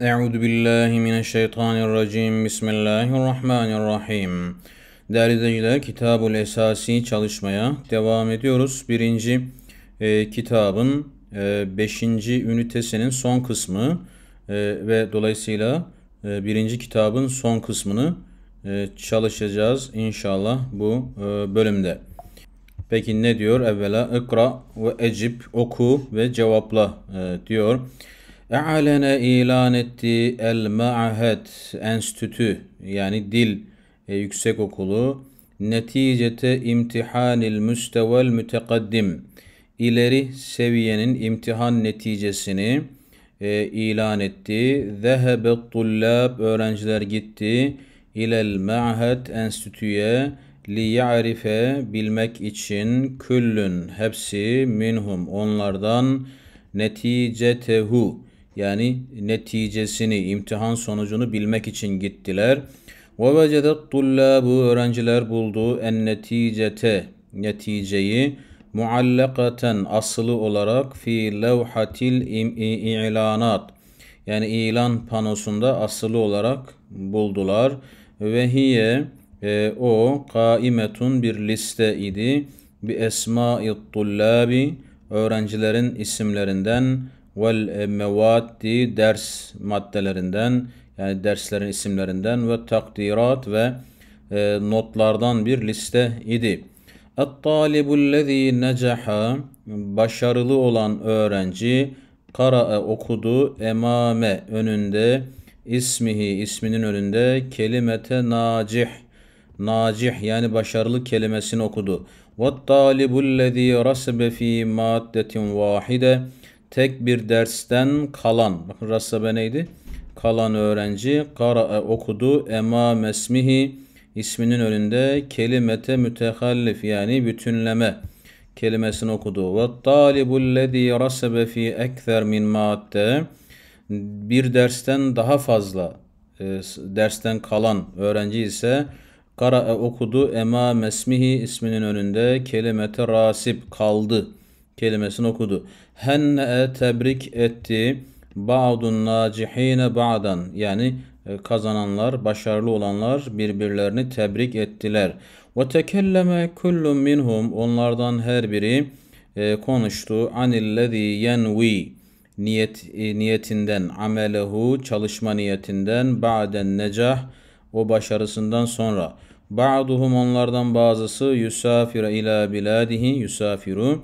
Euzu billahi mineşşeytanirracim. Bismillahirrahmanirrahim. Değerli izleyiciler, Kitabul Esasi çalışmaya devam ediyoruz. Birinci e, kitabın e, beşinci ünitesinin son kısmı e, ve dolayısıyla e, birinci kitabın son kısmını e, çalışacağız inşallah bu e, bölümde. Peki ne diyor? Evvela ikra ve ecib, oku ve cevapla e, diyor. diyor. E'alene ilan etti el ma'ahet enstitü yani dil e, yüksek okulu neticete imtihanil müstevel mütekaddim ileri seviyenin imtihan neticesini e, ilan etti. Zehebe tullab öğrenciler gitti ilel ma'ahet enstitüye li ya'rife bilmek için küllün hepsi minhum onlardan neticetehu yani neticesini, imtihan sonucunu bilmek için gittiler. Ve vecedet tullabu öğrenciler buldu en neticete neticeyi muallakaten asılı olarak fi levhatil ilanat yani ilan panosunda asılı olarak buldular ve hiye e, o kaimetun bir liste idi bi esma'i tullabi öğrencilerin isimlerinden vel e, mevaddi ders maddelerinden yani derslerin isimlerinden ve takdirat ve e, notlardan bir liste idi. Et-talibullezî necaha başarılı olan öğrenci kara okudu emame önünde ismihi isminin önünde kelimete nacih nacih yani başarılı kelimesini okudu. Ve talibullezî rasbe fî maddetin vahide tek bir dersten kalan. Bakın rasabe neydi? Kalan öğrenci kara e, okudu ema mesmihi isminin önünde kelimete mütehallif yani bütünleme kelimesini okudu. Ve talibullezî rasabe fi ekser min madde bir dersten daha fazla e, dersten kalan öğrenci ise kara e, okudu ema mesmihi isminin önünde kelimete rasip kaldı kelimesini okudu. Henne'e tebrik etti. Ba'dun nacihine ba'dan. Yani e, kazananlar, başarılı olanlar birbirlerini tebrik ettiler. Ve tekelleme kullun minhum. Onlardan her biri e, konuştu. Anillezî yenvi niyet e, niyetinden amelehu çalışma niyetinden ba'den necah o başarısından sonra ba'duhum onlardan bazısı yusafir ila biladihi yusafiru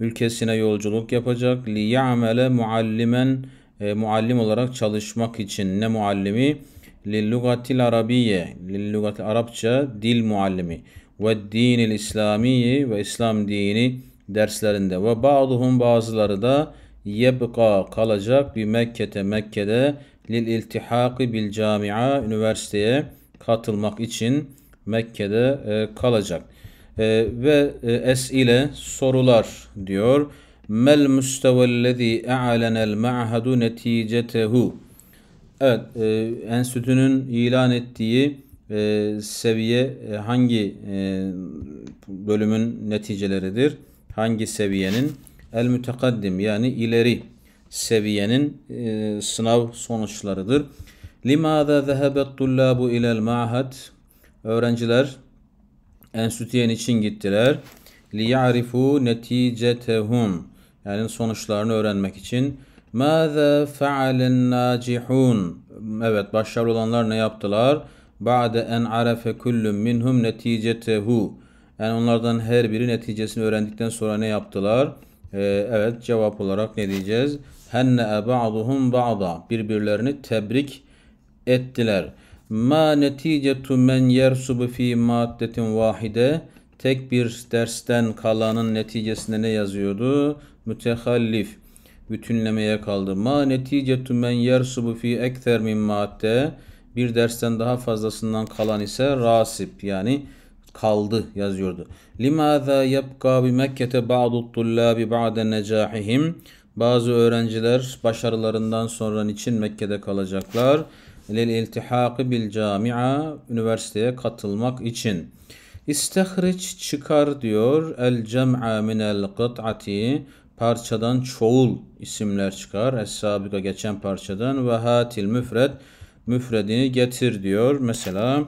ülkesine yolculuk yapacak. Li ya'mele muallimen e, muallim olarak çalışmak için ne muallimi? Lil lugatil arabiye, lil lugatil Arapça dil muallimi ve dinil İslamiyi ve İslam dini derslerinde ve ba'duhum bazıları da yebqa kalacak bir Mekke'te Mekke'de lil iltihaki bil camia üniversiteye katılmak için Mekke'de e, kalacak e, ve e, esile sorular diyor. Mel müstevellezî e'alenel ma'hadu neticetehu. Evet, e, enstitünün ilan ettiği e, seviye e, hangi e, bölümün neticeleridir? Hangi seviyenin? El mütekaddim yani ileri seviyenin e, sınav sonuçlarıdır. Limada zehebet tullabu ilel ma'had. Öğrenciler enstitüyen için gittiler. لِيَعْرِفُوا نَتِيجَتَهُمْ Yani sonuçlarını öğrenmek için. مَاذَا فَعَلَ النَّاجِحُونَ Evet başarılı olanlar ne yaptılar? بَعْدَ اَنْ عَرَفَ كُلُّ مِنْهُمْ نَتِيجَتَهُ Yani onlardan her biri neticesini öğrendikten sonra ne yaptılar? Ee, evet cevap olarak ne diyeceğiz? هَنَّ بَعْضُهُمْ بَعْضًا Birbirlerini tebrik ettiler. Ma neticetu men yersubu fi maddetin vahide tek bir dersten kalanın neticesinde ne yazıyordu? Mütehallif bütünlemeye kaldı. Ma neticetu men yersubu fi ekter min madde bir dersten daha fazlasından kalan ise rasip yani kaldı yazıyordu. Limaza yabqa bi Mekke'te ba'du tullabi ba'de necahihim bazı öğrenciler başarılarından sonra için Mekke'de kalacaklar lil iltihakı bil camia üniversiteye katılmak için. İstihriç çıkar diyor el cem'a minel kıt'ati parçadan çoğul isimler çıkar. Es-sabika geçen parçadan ve hatil müfred müfredini getir diyor. Mesela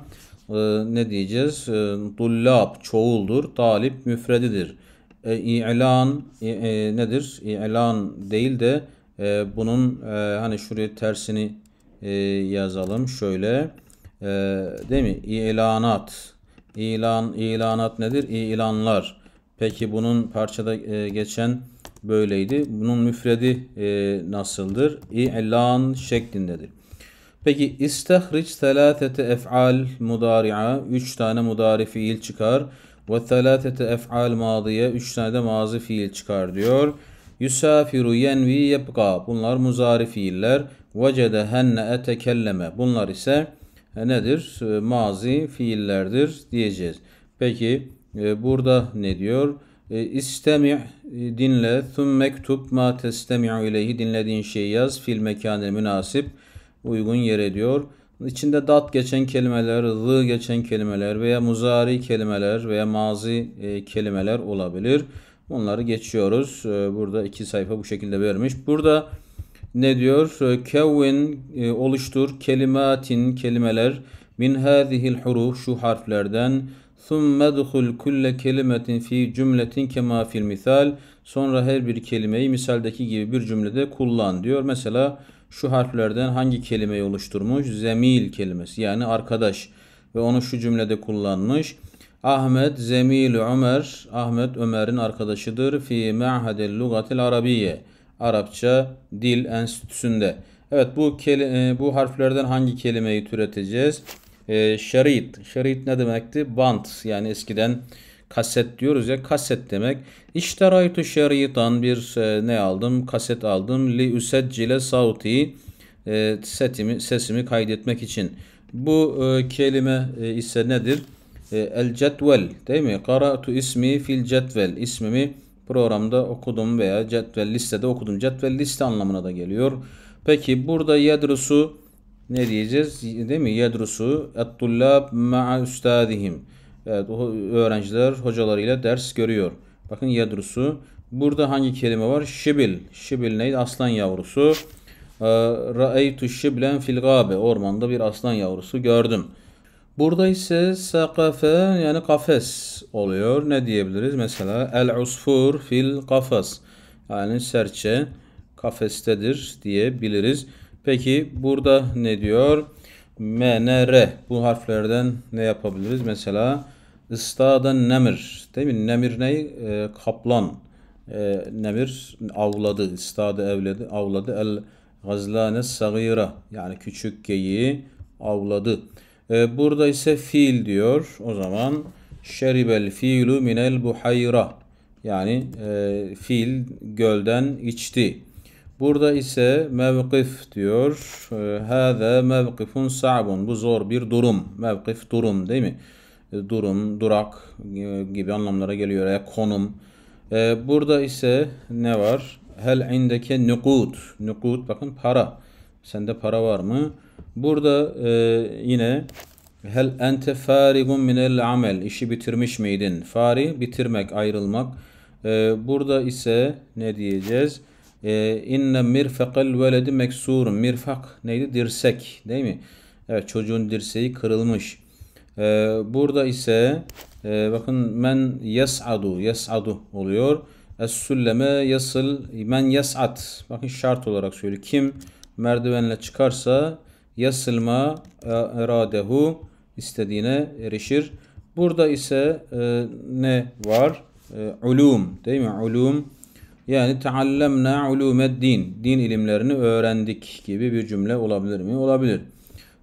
e, ne diyeceğiz? E, dullab çoğuldur. Talip müfredidir. E, ilan e, e, nedir? İlan değil de e, bunun e, hani şuraya tersini e, yazalım. Şöyle e, değil mi? İlanat. İlan, ilanat nedir? ilanlar Peki bunun parçada e, geçen böyleydi. Bunun müfredi e, nasıldır? ilan şeklindedir. Peki istihriç selatete ef'al mudari'a. Üç tane mudari fiil çıkar. Ve selatete ef'al madiye. Üç tane de mazi fiil çıkar diyor. Yusafiru yenvi yebka. Bunlar muzari fiiller vecedehenne etekelleme. Bunlar ise e, nedir? E, mazi fiillerdir diyeceğiz. Peki e, burada ne diyor? İstemi dinle, Tüm mektup ma testemi'u ileyhi dinlediğin şeyi yaz, fil mekanil münasip uygun yere diyor. İçinde dat geçen kelimeler, zı geçen kelimeler veya muzari kelimeler veya mazi kelimeler olabilir. Bunları geçiyoruz. Burada iki sayfa bu şekilde vermiş. Burada ne diyor? Ee, Kevin e, oluştur kelimatin kelimeler min hazihil huruf şu harflerden Thumme duhul kulle kelimetin fi cümletin kema fil misal. Sonra her bir kelimeyi misaldeki gibi bir cümlede kullan diyor. Mesela şu harflerden hangi kelimeyi oluşturmuş? Zemil kelimesi yani arkadaş ve onu şu cümlede kullanmış. Ahmet zemil Ömer, Ahmet Ömer'in arkadaşıdır fi me'hadel lugatil arabiye. Arapça Dil Enstitüsü'nde. Evet bu keli, e, bu harflerden hangi kelimeyi türeteceğiz? E, şerit. Şerit ne demekti? Bant. Yani eskiden kaset diyoruz ya kaset demek. İşteraytu şeritan bir e, ne aldım? Kaset aldım. Li üseccile sauti e, setimi, sesimi kaydetmek için. Bu e, kelime e, ise nedir? E, el cetvel değil mi? Karatu ismi fil cetvel. İsmimi programda okudum veya cetvel listede okudum. Cetvel liste anlamına da geliyor. Peki burada yedrusu ne diyeceğiz? Değil mi? Yedrusu ettullab ma'a üstadihim. Evet, öğrenciler hocalarıyla ders görüyor. Bakın yedrusu. Burada hangi kelime var? Şibil. Şibil neydi? Aslan yavrusu. Ee, Ra'eytu şiblen fil gabe. Ormanda bir aslan yavrusu gördüm. Burada ise sakafe yani kafes oluyor. Ne diyebiliriz? Mesela el usfur fil kafas. Yani serçe kafestedir diyebiliriz. Peki burada ne diyor? M N R. Bu harflerden ne yapabiliriz? Mesela ıstada nemir. Değil mi? Nemir ne? E, kaplan. E, nemir avladı. Istada evledi, avladı. El gazlane sagira. Yani küçük geyiği avladı. E, burada ise fiil diyor. O zaman şeribel fiilu minel buhayra. Yani e, fiil gölden içti. Burada ise mevkif diyor. Ee, hâzâ mevkifun sa'bun. Bu zor bir durum. Mevkif durum değil mi? Ee, durum, durak e, gibi anlamlara geliyor. Ya, konum. Burada ise ne var? Hel indeke nukut. Nukut bakın para. Sende para var mı? Burada e, yine hel ente farigun minel amel işi bitirmiş miydin? Fari bitirmek, ayrılmak. E, burada ise ne diyeceğiz? E, inne mirfakal veledi meksur Mirfak neydi? Dirsek değil mi? Evet çocuğun dirseği kırılmış. E, burada ise e, bakın men yas'adu yas'adu oluyor. Es-sülleme yasıl men yas'at. Bakın şart olarak söylüyor. Kim merdivenle çıkarsa yasılma e, radehu istediğine erişir. Burada ise e, ne var? E, ulum değil mi? Ulum yani taallemna ulumed din. Din ilimlerini öğrendik gibi bir cümle olabilir mi? Olabilir.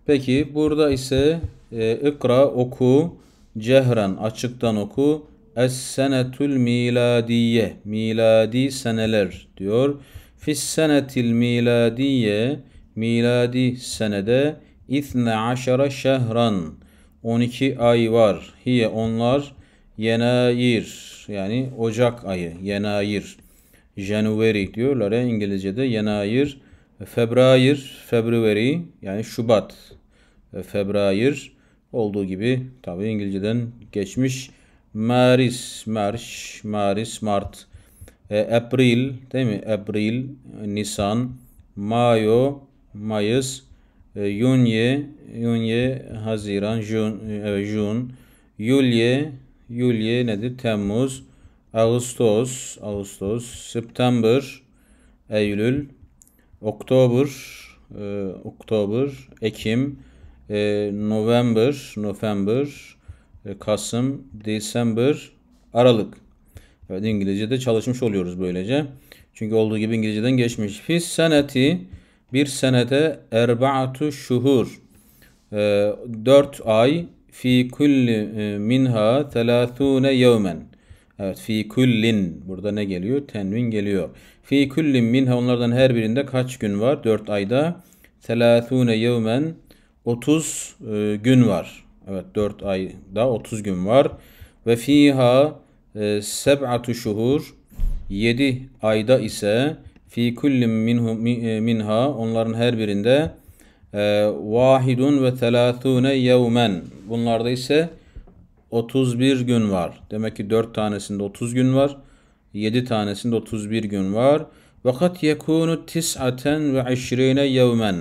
Peki burada ise e, ikra oku cehren açıktan oku es senetül miladiye miladi seneler diyor. Fis senetil miladiye miladiye miladi senede 12 şehran 12 ay var. Hiye onlar yenayir yani Ocak ayı yenayir. January diyorlar ya İngilizce'de yenayir. Febrayir, February yani Şubat. Febrayir olduğu gibi tabi İngilizceden geçmiş. Maris, Mars, Maris, Mart. E, April değil mi? April, Nisan, Mayo, Mayıs, e, Yunye, Yunye Haziran, Jun, e, Jun, Yulye, Yulye nedir? Temmuz, Ağustos, Ağustos, September, Eylül, Oktober, e, Oktober, Ekim, e, November, November, e, Kasım, December, Aralık. Evet İngilizce'de çalışmış oluyoruz böylece. Çünkü olduğu gibi İngilizce'den geçmiş. Fis seneti bir senede erba'atu şuhur e, dört ay fi kulli e, minha telâthûne yevmen Evet fi kullin burada ne geliyor? Tenvin geliyor. Fi kullin minha onlardan her birinde kaç gün var? Dört ayda telâthûne yevmen 30 e, gün var. Evet dört ayda 30 gün var. Ve fiha e, seb'atu şuhur yedi ayda ise fi kullim minhum e, minha onların her birinde e, vahidun ve telâthûne yevmen. Bunlarda ise 31 gün var. Demek ki 4 tanesinde 30 gün var. 7 tanesinde 31 gün var. Vakat yekunu tis'aten ve işrine yevmen.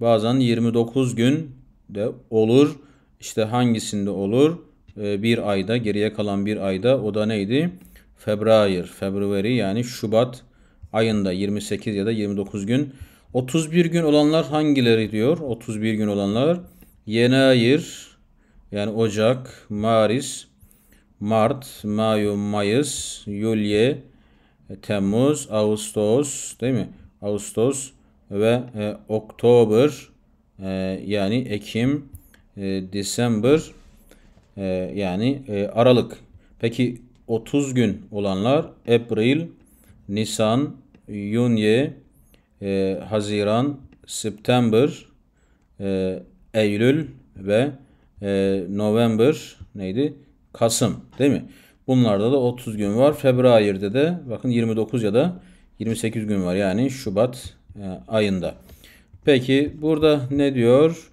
Bazen 29 gün de olur. İşte hangisinde olur? E, bir ayda, geriye kalan bir ayda. O da neydi? Febrayer, February yani Şubat ayında 28 ya da 29 gün. 31 gün olanlar hangileri diyor? 31 gün olanlar Yenayir yani Ocak, Maris, Mart, Mayu, Mayıs, Yulye, Temmuz, Ağustos değil mi? Ağustos ve e, Oktober e, yani Ekim, e, December e, yani e, Aralık. Peki 30 gün olanlar April, Nisan, Yunye, e, Haziran, September, e, Eylül ve e, November neydi? Kasım değil mi? Bunlarda da 30 gün var. Febrayir'de de bakın 29 ya da 28 gün var. Yani Şubat e, ayında. Peki burada ne diyor?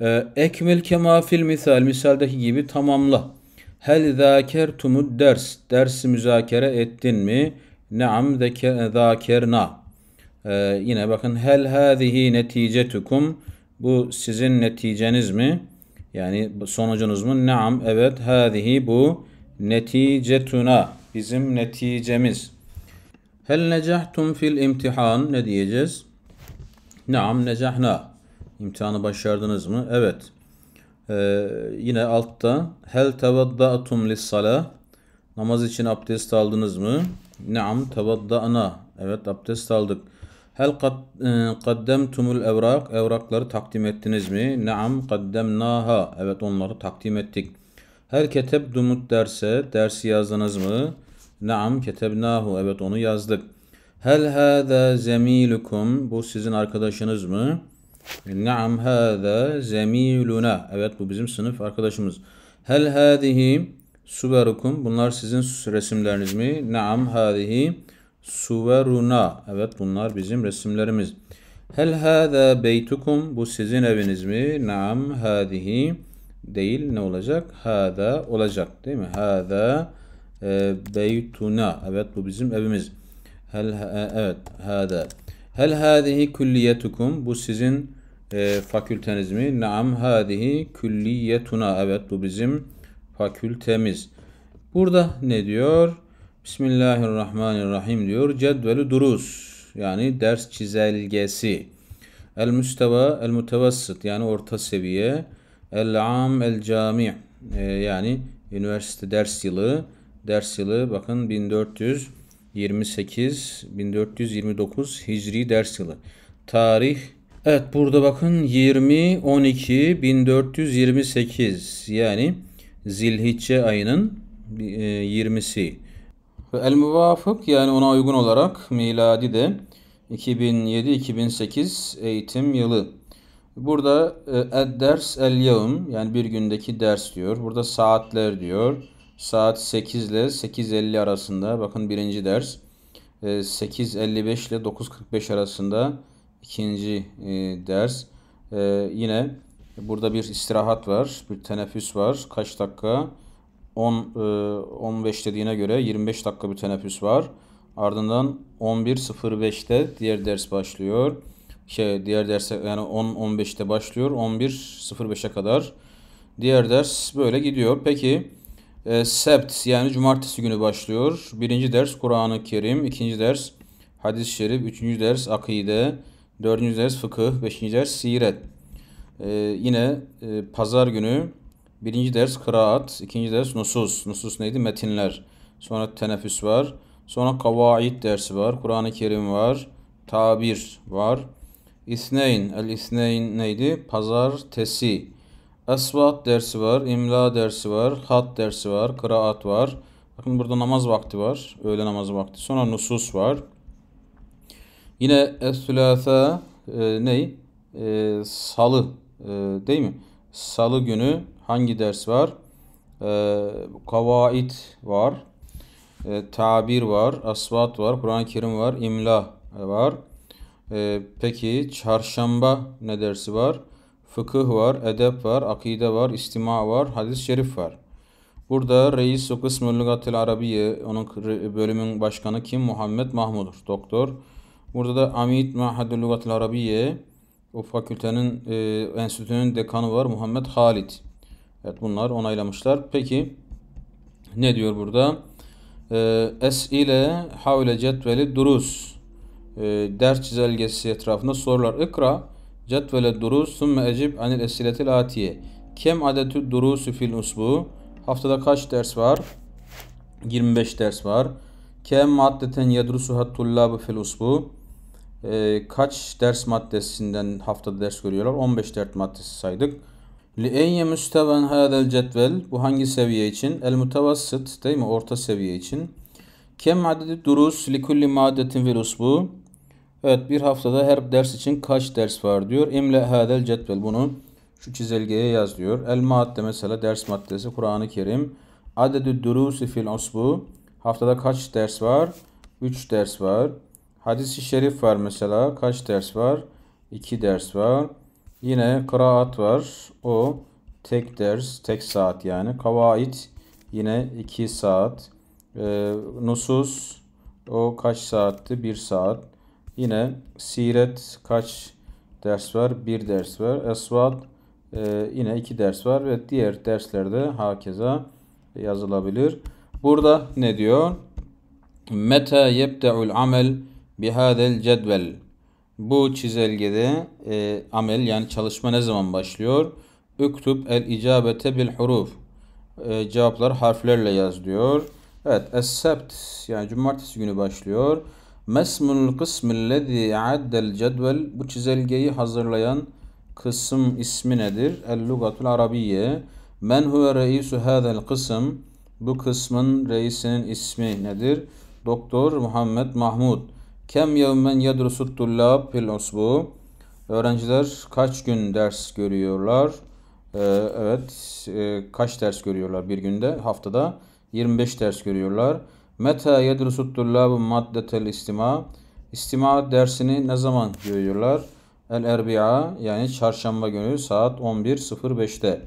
E, Ekmil kema misal. Misaldeki gibi tamamla. Hel zâkertumud ders. Dersi müzakere ettin mi? Naam zâkerna. Ee, yine bakın hel hâzihi neticetukum. Bu sizin neticeniz mi? Yani sonucunuz mu? Naam evet hâzihi bu neticetuna. Bizim neticemiz. Hel necahtum fil imtihan ne diyeceğiz? Naam necahna. İmtihanı başardınız mı? Evet. Ee, yine altta hel tevadda'tum lis salah. Namaz için abdest aldınız mı? Naam tevadda'na. Evet abdest aldık. Hel kaddemtumul e, evrak. Evrakları takdim ettiniz mi? Naam kaddemnaha. Evet onları takdim ettik. Her ketebdumut derse. Dersi yazdınız mı? Naam ketebnahu. Evet onu yazdık. Hel hâzâ zemîlukum. Bu sizin arkadaşınız mı? Naam hâzâ zemiluna Evet bu bizim sınıf arkadaşımız. Hel hâzihi Suverukum. Bunlar sizin resimleriniz mi? Naam hadihi suveruna. Evet bunlar bizim resimlerimiz. Hel hâzâ beytukum. Bu sizin eviniz mi? Naam hadihi. Değil ne olacak? Hâzâ olacak değil mi? Hâzâ e, beytuna. Evet bu bizim evimiz. Hel e, evet hâzâ. Hel hâzihi külliyetukum. Bu sizin e, fakülteniz mi? Naam hâzihi külliyetuna. Evet bu bizim fakültemiz. Burada ne diyor? Bismillahirrahmanirrahim diyor. Cedveli durus yani ders çizelgesi. El müsteva el mutevassit yani orta seviye. El am el cami e, yani üniversite ders yılı. Ders yılı bakın 1428 1429 Hicri ders yılı. Tarih Evet burada bakın 20 12 1428 yani Zilhicce ayının 20'si. E, Ve el muvafık yani ona uygun olarak miladi de 2007-2008 eğitim yılı. Burada e, ed ders el yevm yani bir gündeki ders diyor. Burada saatler diyor. Saat 8 ile 8.50 arasında bakın birinci ders. 8.55 e, ile 9.45 arasında ikinci ders. Yine Burada bir istirahat var, bir teneffüs var. Kaç dakika? 10 15 e, dediğine göre 25 dakika bir teneffüs var. Ardından 11.05'te diğer ders başlıyor. Şey diğer derse yani 10 15'te başlıyor. 11.05'e kadar diğer ders böyle gidiyor. Peki e, sept yani cumartesi günü başlıyor. Birinci ders Kur'an-ı Kerim, ikinci ders hadis-i şerif, üçüncü ders akide, dördüncü ders fıkıh, beşinci ders siret. Ee, yine e, pazar günü birinci ders kıraat, ikinci ders nusus. Nusus neydi? Metinler. Sonra teneffüs var. Sonra kavaid dersi var. Kur'an-ı Kerim var. Tabir var. İsneyn, el İsneyn neydi? Pazar Tesi. Esvat dersi var, İmla dersi var, hat dersi var, kıraat var. Bakın burada namaz vakti var. Öğle namazı vakti. Sonra nusus var. Yine es-sülâfe e, ney? E, salı ee, değil mi? Salı günü hangi ders var? Ee, Kavait var. Ee, tabir var. Asvat var. Kur'an-ı Kerim var. İmla var. peki çarşamba ne dersi var? Fıkıh var, edep var, akide var, istima var, hadis-i şerif var. Burada reis o kısmı Lugatil Arabiye, onun bölümün başkanı kim? Muhammed Mahmudur, doktor. Burada da Amit Mahadul Lugatil Arabiye, o fakültenin e, enstitünün dekanı var Muhammed Halit. Evet bunlar onaylamışlar. Peki ne diyor burada? E, es ile havle cetveli durus. E, ders çizelgesi etrafında sorular. ikra cetvele durus sümme ecib anil esiletil atiye. Kem adetü durusu fil usbu. Haftada kaç ders var? 25 ders var. Kem maddeten yedrusuha tullabu fil usbu e, kaç ders maddesinden haftada ders görüyorlar? 15 ders maddesi saydık. لِاَيَّ مُسْتَوَنْ هَذَا الْجَدْوَلْ Bu hangi seviye için? El mutavassıt değil mi? Orta seviye için. Kem adedi durus li kulli maddetin virus bu. Evet bir haftada her ders için kaç ders var diyor. İmle hadel cetvel bunu şu çizelgeye yaz diyor. El madde mesela ders maddesi Kur'an-ı Kerim. Adedü durusi fil usbu. Haftada kaç ders var? 3 ders var. Hadis-i şerif var mesela. Kaç ders var? 2 ders var. Yine kıraat var. O tek ders, tek saat yani. kavait yine iki saat. E, nusus o kaç saatti? bir saat. Yine siret kaç ders var? bir ders var. Esvat e, yine iki ders var ve diğer derslerde hakeza yazılabilir. Burada ne diyor? Meta yebde'ul amel bihadel cedvel. Bu çizelgede e, amel yani çalışma ne zaman başlıyor? Üktüb el icabete bil huruf. E, cevaplar harflerle yaz diyor. Evet, es-sebt yani cumartesi günü başlıyor. Mesmul kısmillezî addel cedvel. Bu çizelgeyi hazırlayan kısım ismi nedir? El-lugatul arabiye. Men huve reisu hadel kısım. Bu kısmın reisinin ismi nedir? Doktor Muhammed Mahmud. Kem yevmen yedrusut tullab fil usbu. Öğrenciler kaç gün ders görüyorlar? Ee, evet, e, kaç ders görüyorlar bir günde? Haftada 25 ders görüyorlar. Meta yedrusut tullabu maddetel istima. İstima dersini ne zaman görüyorlar? El erbi'a yani çarşamba günü saat 11.05'te.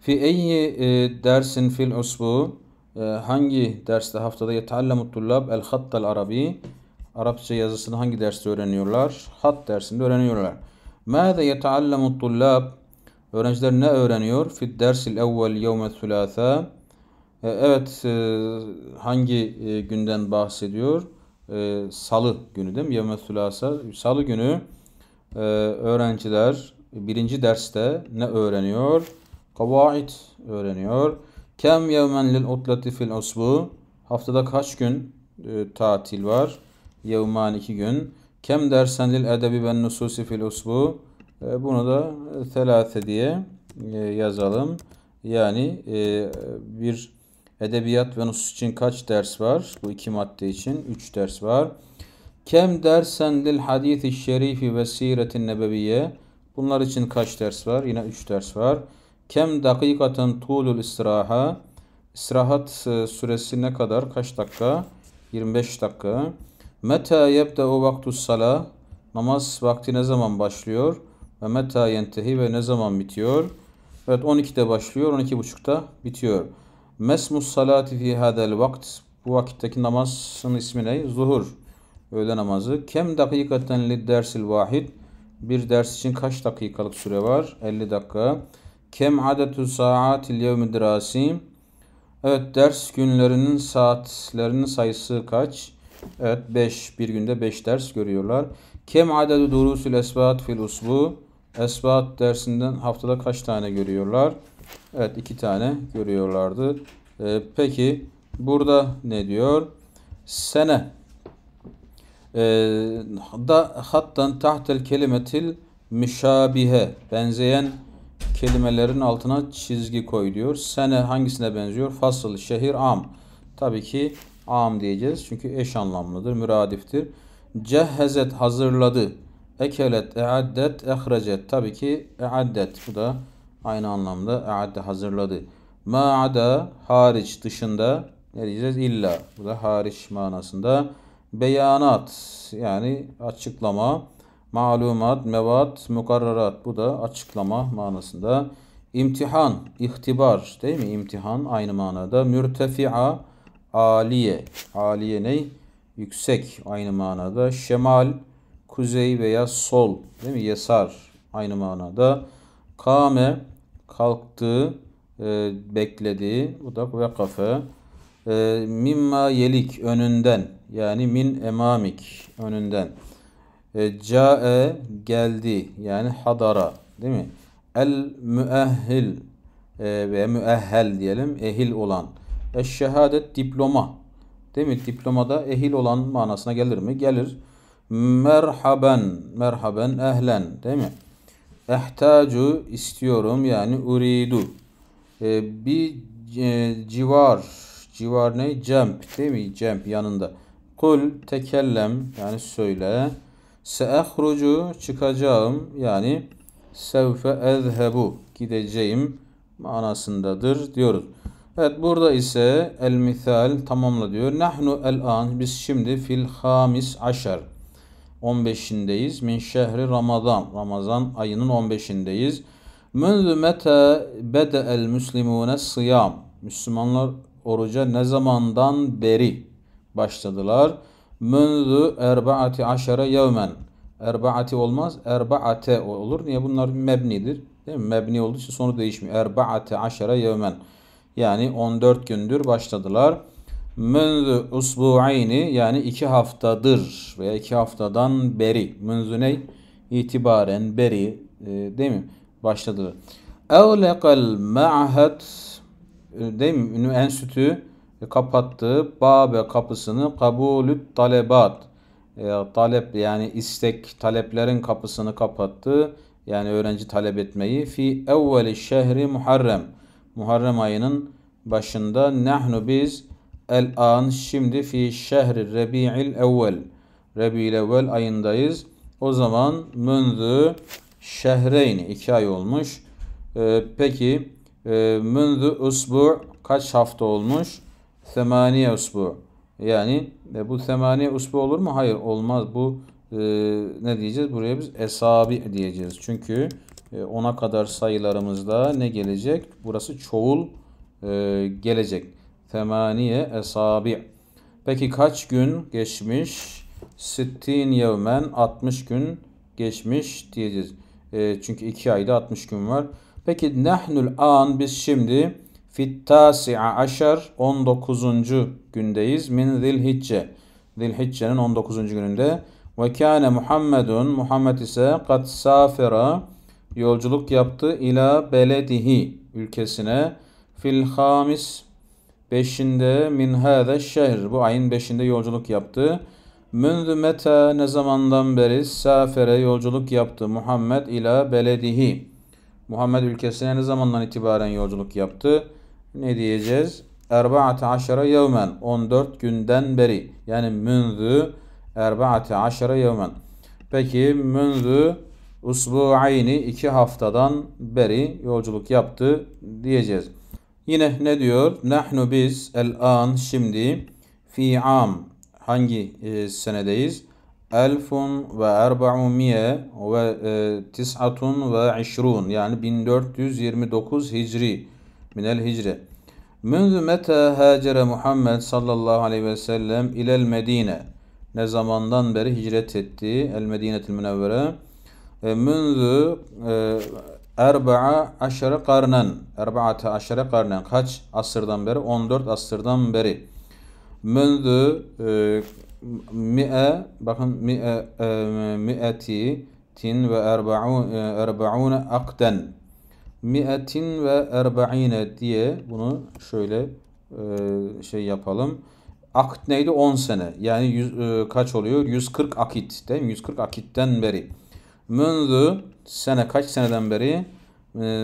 Fi eyyi e, dersin fil usbu e, hangi derste haftada yetallemut tullab el hattel arabi Arapça yazısını hangi derste öğreniyorlar? Hat dersinde öğreniyorlar. Mâze yeteallemu tullab Öğrenciler ne öğreniyor? Fit dersil evvel yevme thulâthâ e, Evet, e, hangi e, günden bahsediyor? Salı günü değil mi? Yevme thulâsa. Salı günü öğrenciler birinci derste ne öğreniyor? Kavaid öğreniyor. Kem yevmen lil utlati fil usbu. Haftada kaç gün tatil var? Yevman iki gün. Kem dersen lil edebi ben nususi fil usbu. E, bunu da telate diye e, yazalım. Yani e, bir edebiyat ve nusus için kaç ders var? Bu iki madde için üç ders var. Kem dersen lil hadisi şerifi ve siretin nebeviye. Bunlar için kaç ders var? Yine üç ders var. Kem dakikatın tulul istiraha. İstirahat süresi ne kadar? Kaç dakika? 25 dakika. Meta yebdeu vaktus sala namaz vakti ne zaman başlıyor? Ve meta yentehi ve ne zaman bitiyor? Evet 12'de başlıyor, 12.30'da bitiyor. Mesmus salati fi hadel vakt bu vakitteki namazın ismi ne? Zuhur. Öğle namazı. Kem dakikaten lid dersil vahid bir ders için kaç dakikalık süre var? 50 dakika. Kem adetu saatil yevmi dirasi Evet ders günlerinin saatlerinin sayısı kaç? Evet 5 bir günde 5 ders görüyorlar. Kem adedu durusul esbat fil usbu? Esbat dersinden haftada kaç tane görüyorlar? Evet iki tane görüyorlardı. Ee, peki burada ne diyor? Sene ee, da hattan tahtel kelimetil müşabihe benzeyen kelimelerin altına çizgi koy diyor. Sene hangisine benziyor? Fasıl, şehir, am. Tabii ki am diyeceğiz. Çünkü eş anlamlıdır, müradiftir. Cehhezet hazırladı. Ekelet, eaddet, ehrecet. Tabii ki eaddet. Bu da aynı anlamda eadde hazırladı. Ma'ada hariç dışında ne diyeceğiz? İlla. Bu da hariç manasında. Beyanat yani açıklama. Malumat, mevat, mukarrarat. Bu da açıklama manasında. İmtihan, ihtibar değil mi? İmtihan aynı manada. Mürtefi'a aliye. Aliye ney? Yüksek aynı manada. Şemal, kuzey veya sol değil mi? Yesar aynı manada. Kame kalktığı e, bekledi. Bu da vekafe. E, mimma yelik önünden yani min emamik önünden. E, cae geldi yani hadara değil mi? El müehhil e, ve müehhel diyelim ehil olan. Eşşehadet diploma. Değil mi? Diplomada ehil olan manasına gelir mi? Gelir. Merhaben. Merhaben ehlen. Değil mi? Ehtacu istiyorum yani uridu. Ee, bir e, civar. Civar ne? Cemp. Değil mi? Cemp yanında. Kul tekellem yani söyle. Seehrucu çıkacağım yani sevfe ezhebu gideceğim manasındadır diyoruz. Evet burada ise el misal tamamla diyor. Nahnu el an biz şimdi fil hamis aşar 15'indeyiz. Min şehri Ramazan. Ramazan ayının 15'indeyiz. Münzü mete bede el müslimune sıyam. Müslümanlar oruca ne zamandan beri başladılar? Münzü erbaati aşara yevmen. Erbaati olmaz. Erbaate olur. Niye? Bunlar mebnidir. Değil mi? Mebni olduğu için sonu değişmiyor. Erbaate aşara yevmen yani 14 gündür başladılar. Münzü usbu'ayni yani 2 haftadır veya 2 haftadan beri. Münzü ne? itibaren beri e, değil mi? başladı? Evlekal ma'had e, değil mi? Enstitü kapattı. Babe kapısını kabulü talebat. E, talep yani istek taleplerin kapısını kapattı. Yani öğrenci talep etmeyi. Fi evveli şehri muharrem. Muharrem ayının başında nahnu biz el an şimdi fi şehri Rabi'il evvel Rabi'il evvel ayındayız. O zaman mündü şehreyni iki ay olmuş. Ee, peki e, mündü usbu kaç hafta olmuş? Semaniye usbu. Yani e, bu semaniye usbu olur mu? Hayır olmaz. Bu e, ne diyeceğiz? Buraya biz esabi diyeceğiz. Çünkü 10'a ee, kadar sayılarımızda ne gelecek? Burası çoğul e, gelecek. Temaniye esabi. Peki kaç gün geçmiş? Sittin yevmen 60 gün geçmiş diyeceğiz. E, çünkü 2 ayda 60 gün var. Peki nehnül an biz şimdi fittasi'a aşar 19. gündeyiz. Min zilhicce. Zilhicce'nin 19. gününde. Ve kâne Muhammedun. Muhammed ise kad safira yolculuk yaptı ila beledihi ülkesine fil hamis 5'inde min hâze şehr bu ayın beşinde yolculuk yaptı. Mündü meta ne zamandan beri safere yolculuk yaptı Muhammed ila beledihi. Muhammed ülkesine ne zamandan itibaren yolculuk yaptı? Ne diyeceğiz? Erba'ate aşara yevmen 14 günden beri yani mündü erba'ate aşara yevmen. Peki mündü usbu'ayni iki haftadan beri yolculuk yaptı diyeceğiz. Yine ne diyor? Nahnu biz el an şimdi fi am hangi e, senedeyiz? Elfun ve erba'umiye ve e, tis'atun ve işrun yani 1429 hicri minel hicri. Münzü meta hacere Muhammed sallallahu aleyhi ve sellem ilel Medine. Ne zamandan beri hicret etti? El Medinetil Münevvere. E, münzü e, erba'a aşere karnen. Erba'ate aşere karnen. Kaç asırdan beri? 14 asırdan beri. Münzü e, mi'e bakın mi'e mi'eti tin ve erba'un erba'une akden. Mi'etin ve erba'ine diye bunu şöyle şey yapalım. Akit neydi? 10 sene. Yani yüz, kaç oluyor? 140 akit değil mi? 140 akitten beri. Mündü sene kaç seneden beri? Ee,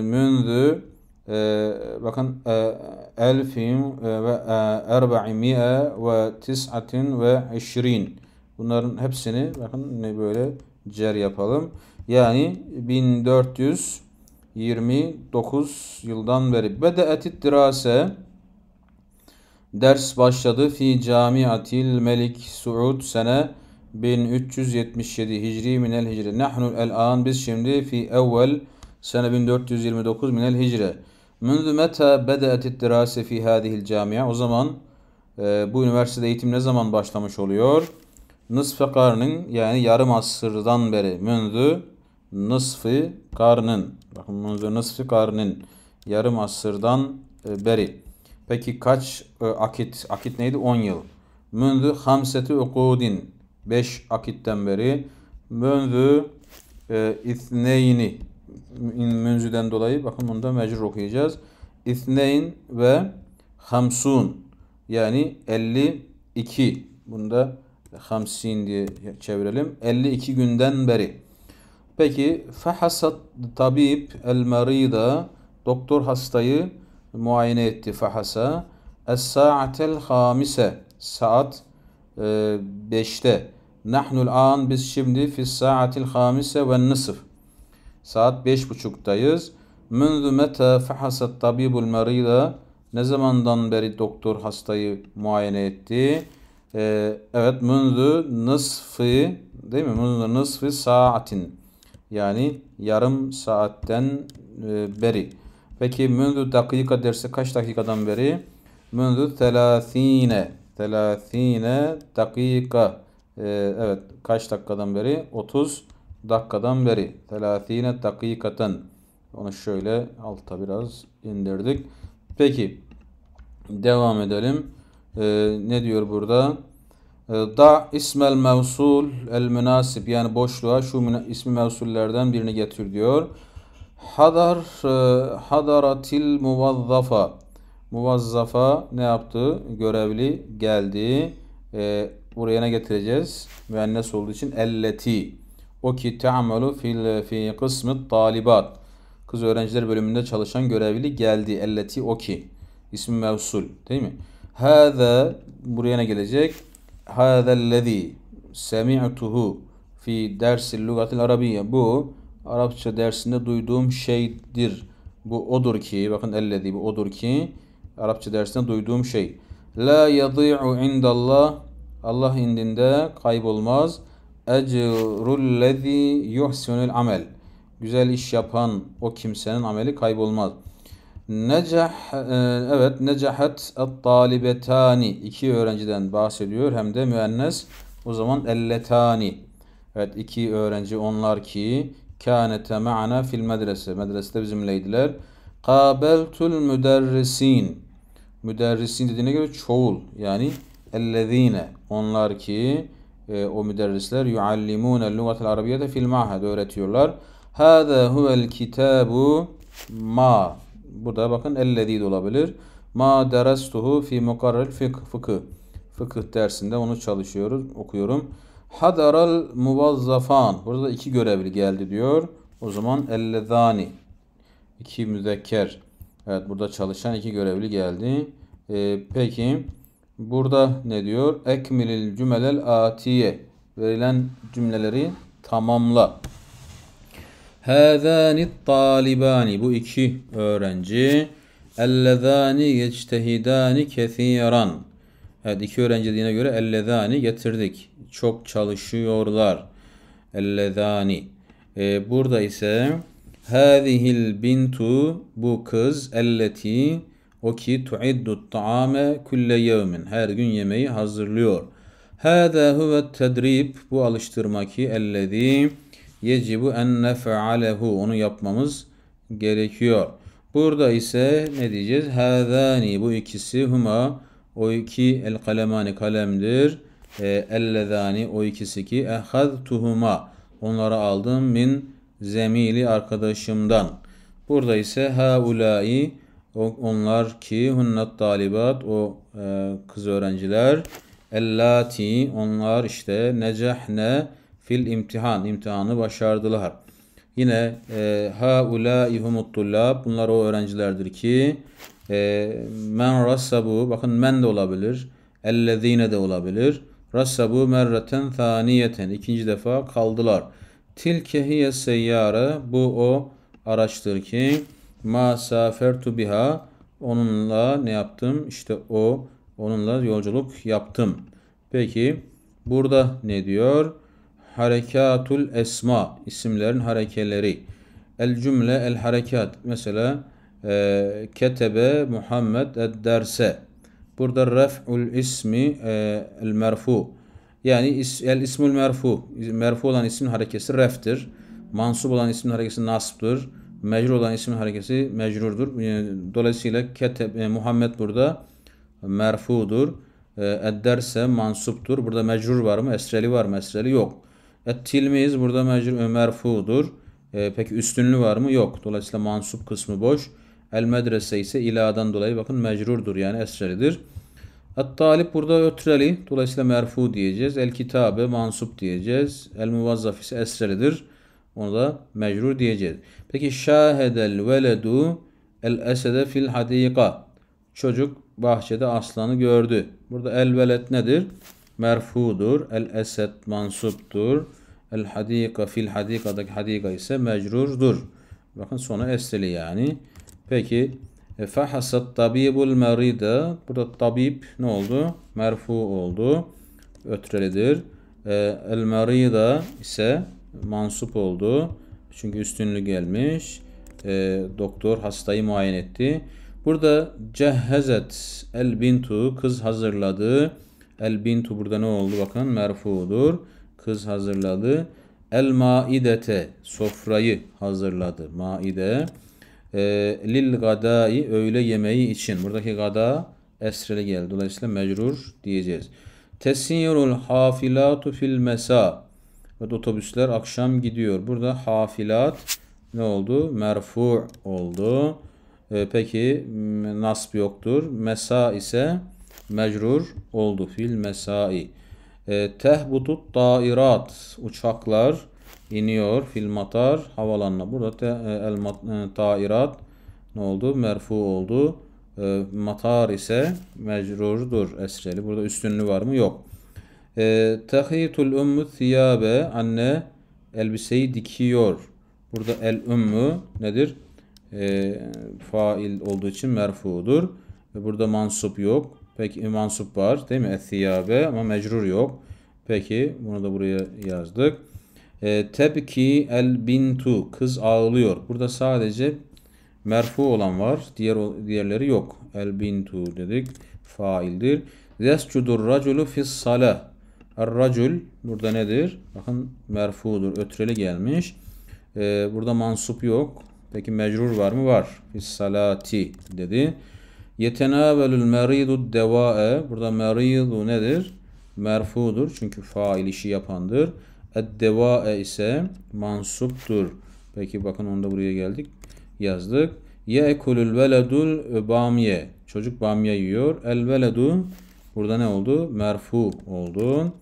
Mündü e, bakın e, elfim e, ve e, erba'imiye ve tis'atin ve işrin. Bunların hepsini bakın ne böyle cer yapalım. Yani 1429 yıldan beri bede'etit dirase ders başladı fi camiatil melik Suud sene 1377 Hicri minel Hicre. Nahnu el an biz şimdi fi evvel sene 1429 minel Hicre. Mündü meta bede'etit dirase fi hadihil camia. O zaman e, bu üniversitede eğitim ne zaman başlamış oluyor? Nısfı karnın yani yarım asırdan beri mündü nısfı karnın. Bakın mündü nısfı karnın yarım asırdan e, beri. Peki kaç e, akit? Akit neydi? 10 yıl. Mündü hamseti ukudin. 5 akitten beri mönzü e, isneyni münzüden dolayı bakın bunu da mecrur okuyacağız. İsneyn ve hamsun yani 52 bunu da hamsin diye çevirelim. 52 günden beri. Peki fahasat tabib el marida doktor hastayı muayene etti fahasa. Es saatel hamise saat 5'te. E, beşte. Nahnul an biz şimdi fis saatil hamise ve nisf Saat beş buçuktayız. Münzü meta fahasat tabibul merida. Ne zamandan beri doktor hastayı muayene etti? Ee, evet münzü nisfi, değil mi? Münzü nisfi saatin. Yani yarım saatten e, beri. Peki münzü dakika derse kaç dakikadan beri? Münzü telâthîne. Telâthîne dakika. Ee, evet kaç dakikadan beri? 30 dakikadan beri. Telâthîne dakikaten. Onu şöyle alta biraz indirdik. Peki devam edelim. Ee, ne diyor burada? Ee, da ismel mevsul el münasip yani boşluğa şu ismi mevsullerden birini getir diyor. Hadar e, hadaratil muvazzafa muvazzafa ne yaptı? Görevli geldi. E, buraya ne getireceğiz? Müennes olduğu için elleti. O ki te'amalu fil fi kısmı talibat. Kız öğrenciler bölümünde çalışan görevli geldi. Elleti o ki. İsmi mevsul değil mi? Hâzâ buraya ne gelecek? Hâzâllezî semi'tuhu fi dersi lugatil arabiyye. Bu Arapça dersinde duyduğum şeydir. Bu odur ki, bakın ellezî bu odur ki Arapça dersinde duyduğum şey. La yadî'u indallah Allah indinde kaybolmaz. Ecrullezî yuhsinul amel. Güzel iş yapan o kimsenin ameli kaybolmaz. Necah, e, evet necahat at talibetani iki öğrenciden bahsediyor hem de müennes o zaman elletani evet iki öğrenci onlar ki kânete ma'ana fil medrese medresede bizimleydiler kabeltul müderrisin müderrisin dediğine göre çoğul yani ellezine onlar ki e, o müderrisler yuallimune lügatel arabiyete fil ma'hed öğretiyorlar. Hâzâ huvel kitabu ma. Burada bakın ellezî de olabilir. Ma derestuhu fi mukarrel fik fıkı. Fıkıh dersinde onu çalışıyoruz, okuyorum. Hadaral muvazzafan. Burada iki görevli geldi diyor. O zaman ellezani. İki müzekker. Evet burada çalışan iki görevli geldi. Ee, peki. Peki. Burada ne diyor? Ekmilil cümelel atiye. Verilen cümleleri tamamla. Hâzâni talibani. Bu iki öğrenci. Ellezâni yectehidâni kethiran. Evet iki öğrenci dediğine göre ellezâni getirdik. Çok çalışıyorlar. Ellezâni. Ee, burada ise Hâzihil bintu bu kız elleti o ki tuiddu taame kulle yevmin. Her gün yemeği hazırlıyor. Hâzâ huve tedrib. Bu alıştırma ki ellezî yecibu en nefealehu. Onu yapmamız gerekiyor. Burada ise ne diyeceğiz? Hâzâni. Bu ikisi huma. O iki el kalemani kalemdir. E, ellezâni. O ikisi ki ehaztuhuma. Onları aldım min zemili arkadaşımdan. Burada ise haulâi o Onlar ki Hunnat talibat o e, kız öğrenciler ellati onlar işte necahne fil imtihan imtihanı başardılar. Yine e, ha ulaihumut tullab bunlar o öğrencilerdir ki e, men rassabu bakın men de olabilir. Ellezine de olabilir. Rassabu merreten thaniyeten ikinci defa kaldılar. Tilke hiye seyyare bu o araçtır ki Ma safertu biha onunla ne yaptım? İşte o onunla yolculuk yaptım. Peki burada ne diyor? Harekatul esma isimlerin harekeleri. El cümle el harekat mesela e, ketebe Muhammed ed derse. Burada ref'ul ismi e, el merfu. Yani is, el ismul merfu. Merfu olan ismin harekesi ref'tir. mansub olan ismin harekesi nasb'tır mecrur olan isim harekesi mecrurdur. Dolayısıyla keteb, e, Muhammed burada merfudur. E, Edderse mansuptur. Burada mecrur var mı? Esreli var mı? Esreli yok. Ettilmiz burada mecrur, e, merfudur. E, peki üstünlü var mı? Yok. Dolayısıyla mansup kısmı boş. El medrese ise iladan dolayı bakın mecrurdur yani esrelidir. At talip burada ötreli. Dolayısıyla merfu diyeceğiz. El kitabe mansup diyeceğiz. El muvazzaf ise esrelidir. Onu da mecrur diyeceğiz. Peki şahedel veledu el esede fil hadika. Çocuk bahçede aslanı gördü. Burada el velet nedir? Merfudur. El esed mansuptur. El hadika fil hadikadaki hadika ise mecrurdur. Bakın sonu esrili yani. Peki e, fahasat tabibul merida. Burada tabip ne oldu? Merfu oldu. Ötrelidir. E, el merida ise mansup oldu. Çünkü üstünlüğü gelmiş. E, doktor hastayı muayene etti. Burada cehhezet el bintu kız hazırladı. El bintu burada ne oldu bakın merfudur. Kız hazırladı. El maidete sofrayı hazırladı. Maide e, lil gadai öğle yemeği için. Buradaki gada esreli geldi. Dolayısıyla mecrur diyeceğiz. Tesirul hafilatu fil mesa. Evet otobüsler akşam gidiyor. Burada hafilat ne oldu? Merfu oldu. E, peki nasb yoktur. Mesa ise mecrur oldu. Fil mesai. E, tehbutut dairat. Uçaklar iniyor. Fil matar havalanma. Burada te, e, el mat, e, ne oldu? Merfu oldu. E, matar ise mecrurdur esreli. Burada üstünlüğü var mı? Yok. E, ee, Tahitul ümmü thiyabe anne elbiseyi dikiyor. Burada el ümmü nedir? E, fail olduğu için merfudur. ve burada mansup yok. Peki e, mansup var değil mi? Ethiyabe ama mecrur yok. Peki bunu da buraya yazdık. E, tebki el bintu kız ağlıyor. Burada sadece merfu olan var. Diğer diğerleri yok. El bintu dedik. Faildir. Yescudur raculu fis Er-racul burada nedir? Bakın merfudur. Ötreli gelmiş. Ee, burada mansup yok. Peki mecrur var mı? Var. Fis salati dedi. Yetenavelül meridu devae. Burada meridu nedir? Merfudur. Çünkü fail işi yapandır. Deva'e ise mansuptur. Peki bakın onda buraya geldik. Yazdık. Ye'kulul veledul bamye. Çocuk bamye yiyor. El veledu Burada ne oldu? Merfu oldu.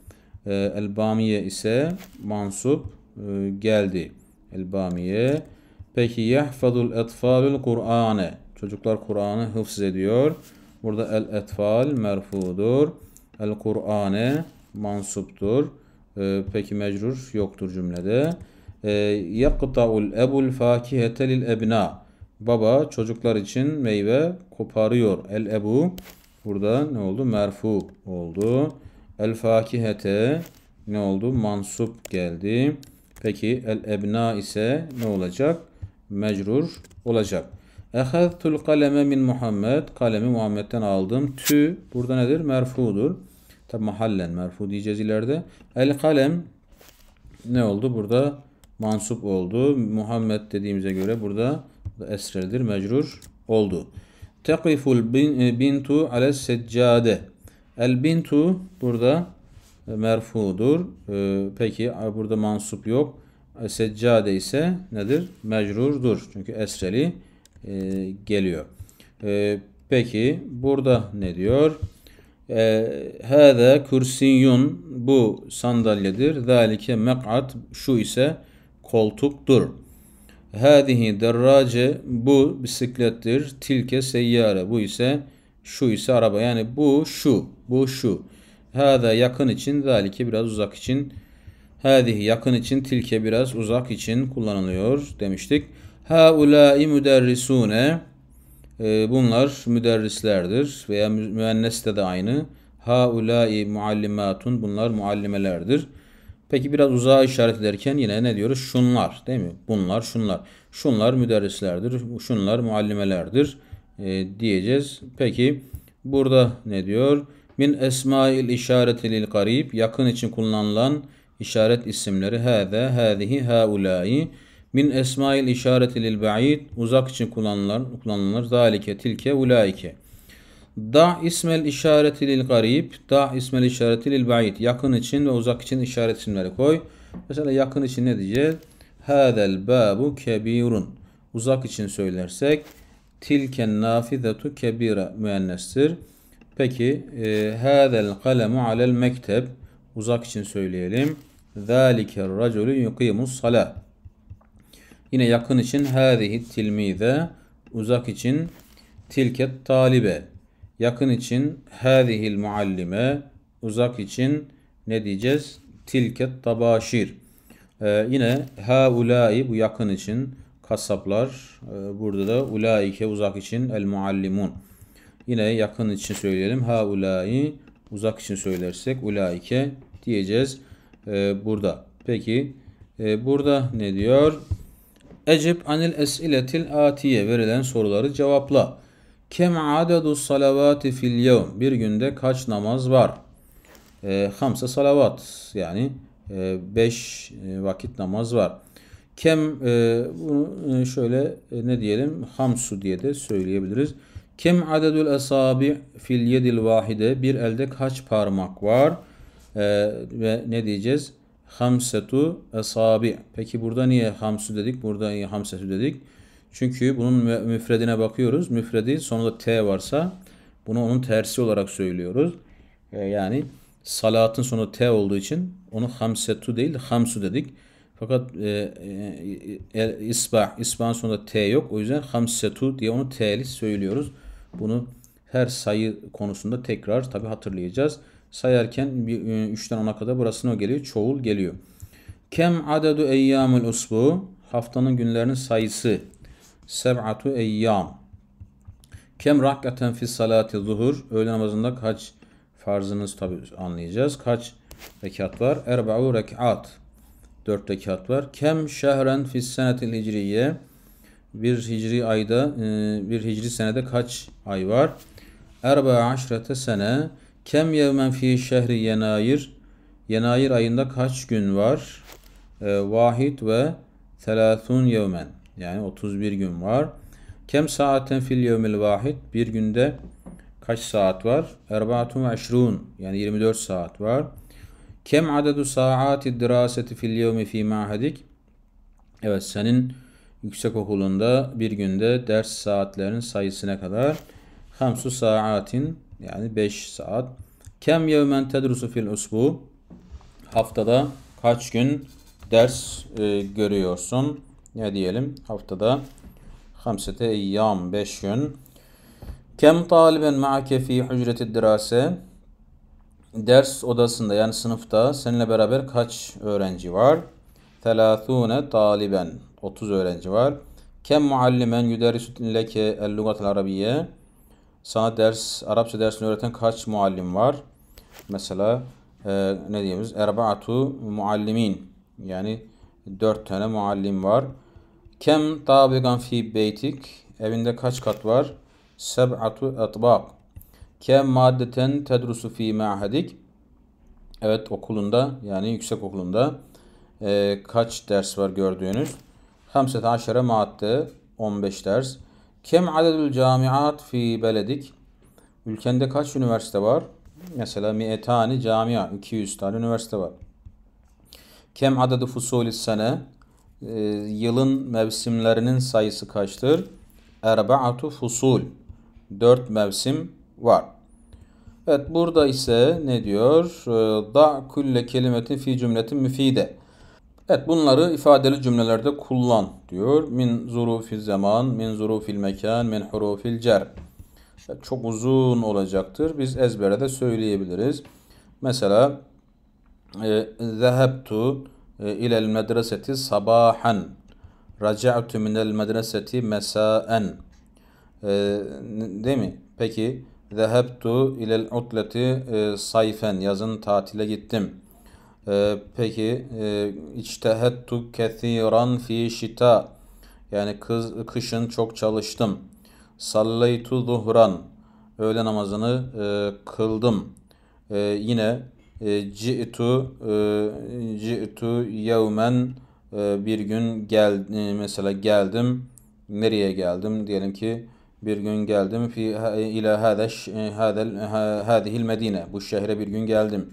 E, Elbamiye ise mansup e, geldi. Elbamiye. Peki yahfazul etfalul Kur'ane. Çocuklar Kur'an'ı hıfz ediyor. Burada el etfal merfudur. El Kur'ane mansuptur. Ee, peki mecrur yoktur cümlede. E, ee, Yakta'ul ebul fakihete lil ebna. Baba çocuklar için meyve koparıyor. El ebu burada ne oldu? Merfu oldu. El fakihete ne oldu? Mansup geldi. Peki el ebna ise ne olacak? Mecrur olacak. Ehaztul kaleme min Muhammed. Kalemi Muhammed'den aldım. Tü burada nedir? Merfudur. Tabi mahallen merfu diyeceğiz ileride. El kalem ne oldu? Burada mansup oldu. Muhammed dediğimize göre burada esredir. Mecrur oldu. Tekiful e, bintu ale seccade. El bintu burada e, merfudur. E, peki burada mansup yok. Seccade ise nedir? Mecrurdur. Çünkü esreli geliyor. peki burada ne diyor? Hâze kürsiyun bu sandalyedir. Zâlike mek'at şu ise koltuktur. Hâdihi derrace bu bisiklettir. Tilke seyyare bu ise şu ise araba. Yani bu şu, bu şu. Hâda yakın için, zalike biraz uzak için. Hâdihi yakın için, tilke biraz uzak için kullanılıyor demiştik. Haulâi müderrisûne e, bunlar müderrislerdir veya müennes de, de aynı. Haulâi muallimatun bunlar muallimelerdir. Peki biraz uzağa işaret ederken yine ne diyoruz? Şunlar değil mi? Bunlar, şunlar. Şunlar müderrislerdir, şunlar muallimelerdir e, diyeceğiz. Peki burada ne diyor? Min esmail işareti lil garib. Yakın için kullanılan işaret isimleri. Hâze, hâzihi, hâulâi. Min esmail işareti lil ba'id. Uzak için kullanılan, kullanılanlar. Zalike, tilke, ulaike. Da ismel işareti lil garip, da ismel işareti lil ba'id. Yakın için ve uzak için işaret isimleri koy. Mesela yakın için ne diyeceğiz? Hadel babu kebirun. Uzak için söylersek tilken nafizetu kebira müennestir. Peki e, hadel kalemu alel mektep. Uzak için söyleyelim. Zalike raculu yuqimus salah. Yine yakın için hadihi tilmize. Uzak için tilket talibe. Yakın için hâzihil muallime. Uzak için ne diyeceğiz? Tilket tabaşir. Ee, yine ha ulai bu yakın için kasaplar. Ee, burada da ulaike uzak için el muallimun. Yine yakın için söyleyelim. Ha ulai uzak için söylersek ulaike diyeceğiz ee, burada. Peki e, burada ne diyor? Ecep anil esiletil atiye verilen soruları cevapla. Kem adadu salavati fil yevm. Bir günde kaç namaz var? E, hamsa salavat. Yani 5 e, e, vakit namaz var. Kem e, bunu e, şöyle e, ne diyelim? Hamsu diye de söyleyebiliriz. Kem adedul esabi fil yedil vahide. Bir elde kaç parmak var? E, ve ne diyeceğiz? Hamsetu esabi. Peki burada niye hamsu dedik? Burada niye hamsetu dedik? Çünkü bunun müfredine bakıyoruz. Müfredi sonunda T varsa bunu onun tersi olarak söylüyoruz. yani salatın sonu T olduğu için onu hamsetu değil hamsu dedik. Fakat e, e, e isbah, isbahın sonunda T yok. O yüzden hamsetu diye onu T'li söylüyoruz. Bunu her sayı konusunda tekrar tabi hatırlayacağız. Sayarken bir, 3'ten e, 10'a kadar burasına geliyor. Çoğul geliyor. Kem adedu eyyamul usbu haftanın günlerinin sayısı Seb'atu eyyam. Kem rakkaten fi salati zuhur. Öğle namazında kaç farzınız tabi anlayacağız. Kaç rekat var? Erba'u rekat. Dört rekat var. Kem şehren fi senet hicriye. Bir hicri ayda, e, bir hicri senede kaç ay var? Erba'a aşrete sene. Kem yevmen fi şehri yenayir. Yenayir ayında kaç gün var? E, vahid ve selasun yevmen. Yani 31 gün var. Kem saatin fil yevmil vahid? Bir günde kaç saat var? Erbaatun ve eşrun. Yani 24 saat var. Kem adedu saati diraseti fil yevmi fi ma'hedik? Evet senin yüksek okulunda bir günde ders saatlerinin sayısına kadar hamsu saatin yani 5 saat. Kem yevmen tedrusu fil usbu? Haftada kaç gün ders e, görüyorsun? ne diyelim haftada hamsete eyyam 5 gün. Kem taliben ma'ake fi hücreti dirase ders odasında yani sınıfta seninle beraber kaç öğrenci var? Telâthûne taliben 30 öğrenci var. Kem muallimen yüderrisü leke el lugatel arabiye sana ders, Arapça dersini öğreten kaç muallim var? Mesela e, ne diyoruz? Erbaatu muallimin yani 4 tane muallim var. Kem tabigan fi beytik. Evinde kaç kat var? Seb'atu etbak. Kem maddeten tedrusu fi ma'hadik. Evet okulunda yani yüksek okulunda e, kaç ders var gördüğünüz? Hamset aşere madde 15 ders. Kem adedül camiat fi beledik. Ülkende kaç üniversite var? Mesela mi'etani camia 200 tane üniversite var. Kem adadı fusulis sene? E, yılın mevsimlerinin sayısı kaçtır? Erba'atu fusul. Dört mevsim var. Evet burada ise ne diyor? E, da külle kelimetin fi cümletin müfide. Evet bunları ifadeli cümlelerde kullan diyor. Min zurufil zaman, min zurufil mekan, min hurufil cer. Evet, çok uzun olacaktır. Biz ezbere de söyleyebiliriz. Mesela ee, zehebtu e, ilel medreseti sabahan. Raca'tu minel medreseti mesaen. Ee, değil mi? Peki. Zehebtu ilel utleti e, sayfen. Yazın tatile gittim. Ee, peki. E, İçtehettu kethiran fi şita. Yani kız, kışın çok çalıştım. Sallaytu zuhran. Öğle namazını e, kıldım. E, yine ee, ci'tu e, Ci'tu yevmen e, bir gün gel e, mesela geldim nereye geldim diyelim ki bir gün geldim fi ila hadaş hadel hadihil medine bu şehre bir gün geldim.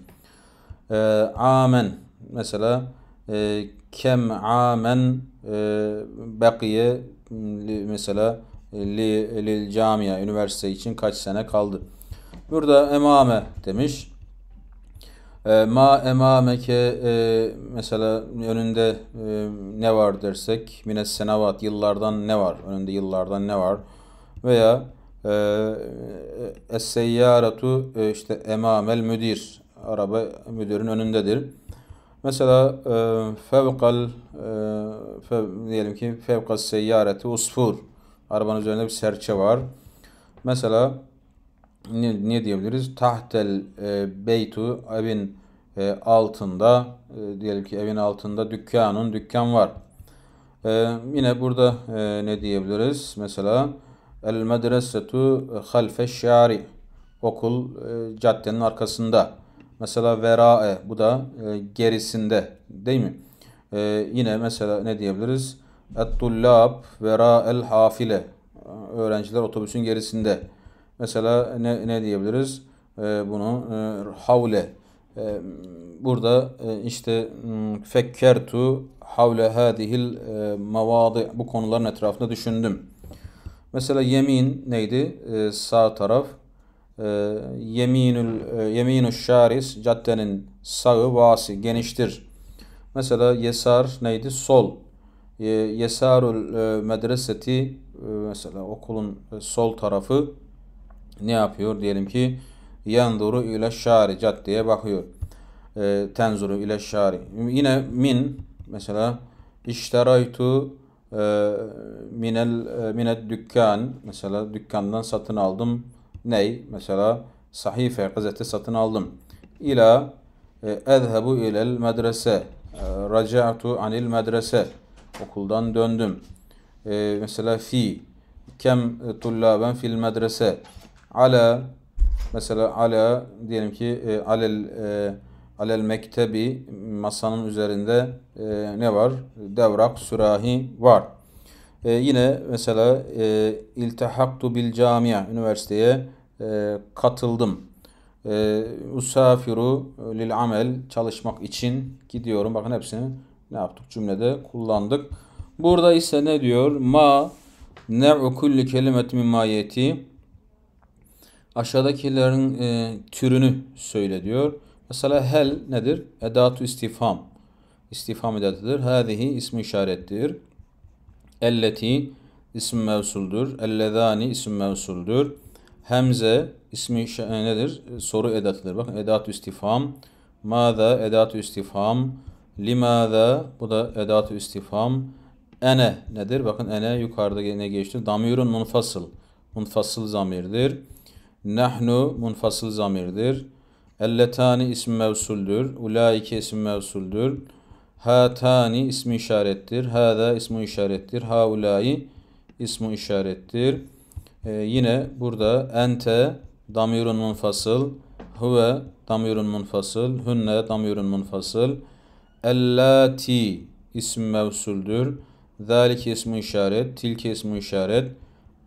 Ee, amen mesela kem amen bakiye mesela li, lil camia üniversite için kaç sene kaldı. Burada emame demiş. Ee, ma emameke e, mesela önünde e, ne var dersek mines senavat yıllardan ne var? Önünde yıllardan ne var? Veya e, es seyyaratu işte emamel müdir. Araba müdürün önündedir. Mesela e, fevkal e, diyelim ki fevkas seyyareti usfur. Arabanın üzerinde bir serçe var. Mesela ne, ne diyebiliriz? Tahtel e, beytu evin e, altında e, diyelim ki evin altında dükkanın dükkan var. E, yine burada e, ne diyebiliriz? Mesela el medresetu halfe şari okul e, caddenin arkasında. Mesela verae bu da e, gerisinde değil mi? E, yine mesela ne diyebiliriz? Et-tullab vera el hafile öğrenciler otobüsün gerisinde Mesela ne, ne diyebiliriz? E, bunu e, havle. E, burada e, işte hmm, fekkertu havle hadihil e, Bu konuların etrafında düşündüm. Mesela yemin neydi? E, sağ taraf. E, yeminül e, yeminü şaris caddenin sağı vasi geniştir. Mesela yesar neydi? Sol. E, yesarul e, medreseti e, mesela okulun e, sol tarafı ne yapıyor? Diyelim ki yanduru ile şari caddeye bakıyor. E, tenzuru ile şari. Yine min mesela işteraytu e, minel e, mined dükkan mesela dükkandan satın aldım. Ney? Mesela sahife gazete satın aldım. İla e, ezhebu ilel medrese e, raca'tu anil medrese okuldan döndüm. E, mesela fi kem tullaben fil medrese ala mesela ala diyelim ki e, alel e, alel mektebi masanın üzerinde e, ne var? Devrak, sürahi var. E, yine mesela e, iltihaktu bil camia üniversiteye e, katıldım. E, usafiru lil amel çalışmak için gidiyorum. Bakın hepsini ne yaptık cümlede kullandık. Burada ise ne diyor? Ma nev'u kulli kelimet mimma mayeti aşağıdakilerin e, türünü söyle diyor. Mesela hel nedir? Edatu istifam, İstifham edatıdır. Hâzihi ismi işarettir. Elleti isim mevsuldur. Ellezani isim mevsuldur. Hemze ismi e, nedir? Soru edatıdır. Bakın edatü istifam. Mâza edatü istifam. Limâza bu da edatü istifam. Ene nedir? Bakın ene yukarıda yine geçti. Damirun munfasıl. Munfasıl zamirdir. Nahnu munfasıl zamirdir. Elletani isim mevsuldür. Ulaike isim mevsuldür. Hatani ismi işarettir. Hada ismi işarettir. Haulayi ismi işarettir. Ee, yine burada ente damirun munfasıl. Huve damirun munfasıl. Hünne damirun munfasıl. Ellati isim mevsuldür. Zalik ismi işaret. Tilke ismi işaret.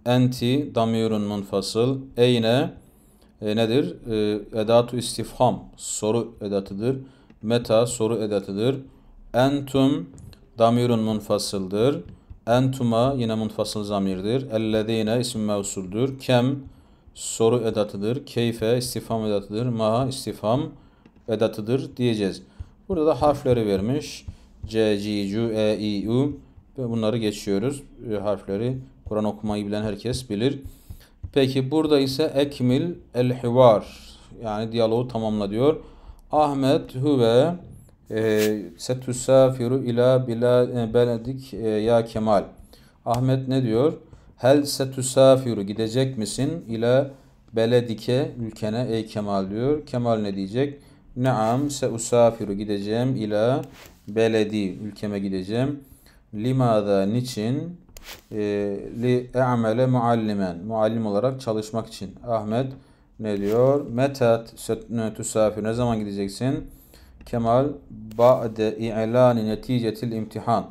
Enti damirun munfasıl. Eyne e, nedir? E, edatu istifham. Soru edatıdır. Meta soru edatıdır. Entum damirun munfasıldır. Entuma yine munfasıl zamirdir. Ellezine isim mevsuldür. Kem soru edatıdır. Keyfe istifham edatıdır. Ma istifham edatıdır diyeceğiz. Burada da harfleri vermiş. C, C, C, E, I, U ve bunları geçiyoruz. E, harfleri Kur'an okumayı bilen herkes bilir. Peki burada ise ekmil el hivar yani diyaloğu tamamla diyor. Ahmet huve e, setusafiru ila bila e, beledik e, ya Kemal. Ahmet ne diyor? Hel setusafiru gidecek misin ila beledike ülkene ey Kemal diyor. Kemal ne diyecek? Naam seusafiru gideceğim ila beledi ülkeme gideceğim. Limada niçin? li e'mele muallimen. Muallim olarak çalışmak için. Ahmet ne diyor? Meta tüsafir. Ne zaman gideceksin? Kemal ba'de i'lani neticetil imtihan.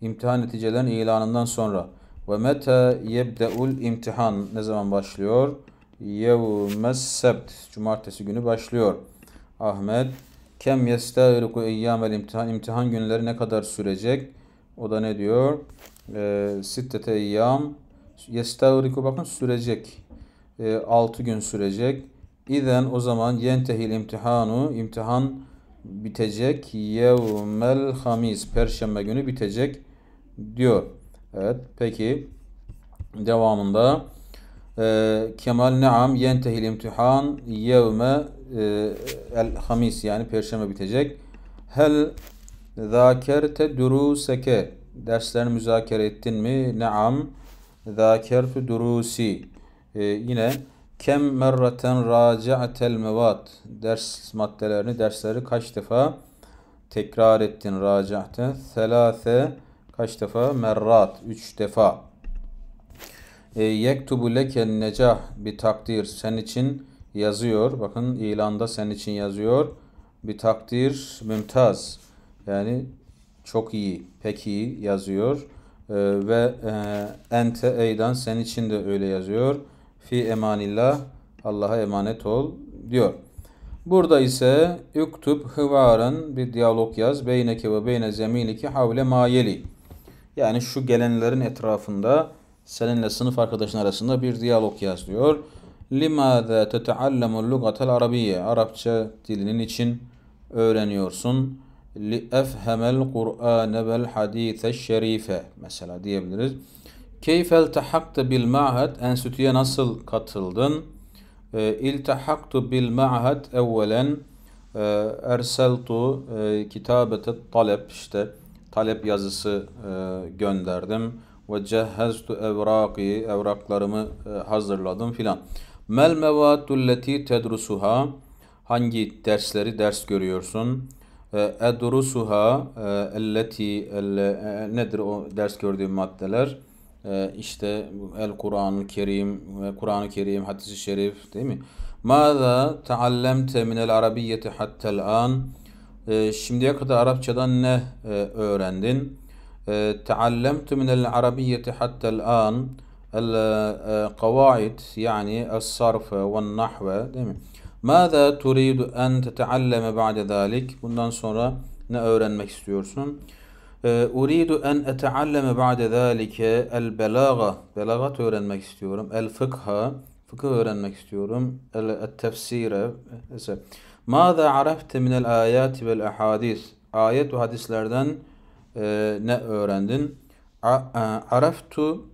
İmtihan neticelerin ilanından sonra. Ve meta yebde'ul imtihan. Ne zaman başlıyor? Yevmes sebt. Cumartesi günü başlıyor. Ahmet Kem yestâriku eyyâmel imtihan. İmtihan günleri ne kadar sürecek? O da ne diyor? e, ee, sittete yam yestevriku bakın sürecek. E, ee, 6 gün sürecek. İzen o zaman yentehil imtihanu imtihan bitecek. Yevmel hamis perşembe günü bitecek diyor. Evet peki devamında e, kemal naam yentehil imtihan yevme e, el hamis yani perşembe bitecek. Hel zakerte duruseke Derslerini müzakere ettin mi? Naam. Zâkertu durusi. Ee, yine kem merraten raci'atel mevat. Ders maddelerini, dersleri kaç defa tekrar ettin raci'te? Selase kaç defa? Merrat. Üç defa. Ee, yektubu leken necah bir takdir. Sen için yazıyor. Bakın ilanda sen için yazıyor. Bir takdir mümtaz. Yani çok iyi, pek iyi yazıyor. E, ve e, ente eydan senin için de öyle yazıyor. Fi emanillah Allah'a emanet ol diyor. Burada ise üktüb hıvarın bir diyalog yaz. Beyneke ve beyne zemiliki havle mayeli. Yani şu gelenlerin etrafında seninle sınıf arkadaşın arasında bir diyalog yaz diyor. Limada teteallemu lugatel arabiye. Arapça dilinin için öğreniyorsun. لِأَفْهَمَ الْقُرْآنَ وَالْحَد۪يثَ الشَّر۪يفَ mesela diyebiliriz. Keyfel tahaktu bil ma'had enstitüye nasıl katıldın? İltahaktu bil ma'had evvelen erseltu kitabete talep işte talep yazısı e, gönderdim ve cehheztu evraki evraklarımı e, hazırladım filan. Mel mevattu leti tedrusuha hangi dersleri ders görüyorsun? Ee, edrusuha e, elleti e, nedir o ders gördüğüm maddeler? Ee, işte el Kur'an-ı Kerim, e, Kur'an-ı Kerim, hadis-i şerif değil mi? Maza taallemte minel arabiyyeti hattel an. Ee, şimdiye kadar Arapçadan ne öğrendin? Taallemtu minel arabiyyeti hattel an. El kavaid yani el sarfe ve nahve değil mi? Mâzâ turidu en tetealleme ba'de dâlik. Bundan sonra ne öğrenmek istiyorsun? Ee, Uridu en etealleme ba'de zâlike el belâga. Belagat öğrenmek istiyorum. El fıkha. Fıkıh öğrenmek istiyorum. El tefsire. Mâzâ arafte minel âyâti vel ahadis. Ayet ve hadislerden e, ne öğrendin? E, Araftu